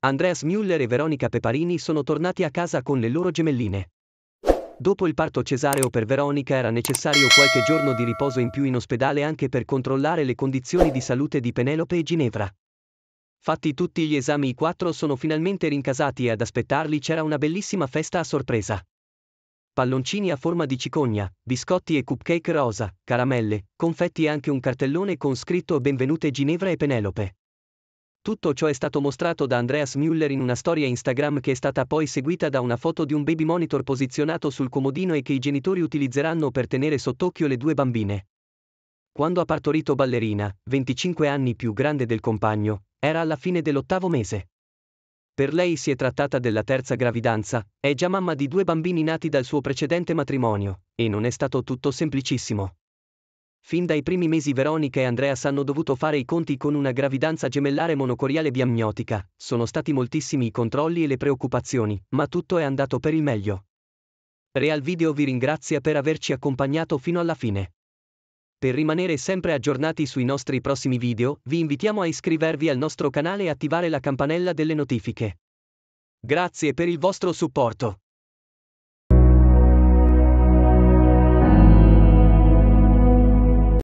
Andreas Müller e Veronica Peparini sono tornati a casa con le loro gemelline. Dopo il parto cesareo per Veronica era necessario qualche giorno di riposo in più in ospedale anche per controllare le condizioni di salute di Penelope e Ginevra. Fatti tutti gli esami i quattro sono finalmente rincasati e ad aspettarli c'era una bellissima festa a sorpresa. Palloncini a forma di cicogna, biscotti e cupcake rosa, caramelle, confetti e anche un cartellone con scritto Benvenute Ginevra e Penelope. Tutto ciò è stato mostrato da Andreas Müller in una storia Instagram che è stata poi seguita da una foto di un baby monitor posizionato sul comodino e che i genitori utilizzeranno per tenere sott'occhio le due bambine. Quando ha partorito Ballerina, 25 anni più grande del compagno, era alla fine dell'ottavo mese. Per lei si è trattata della terza gravidanza, è già mamma di due bambini nati dal suo precedente matrimonio, e non è stato tutto semplicissimo. Fin dai primi mesi Veronica e Andreas hanno dovuto fare i conti con una gravidanza gemellare monocoriale biamniotica, sono stati moltissimi i controlli e le preoccupazioni, ma tutto è andato per il meglio. Real Video vi ringrazia per averci accompagnato fino alla fine. Per rimanere sempre aggiornati sui nostri prossimi video, vi invitiamo a iscrivervi al nostro canale e attivare la campanella delle notifiche. Grazie per il vostro supporto.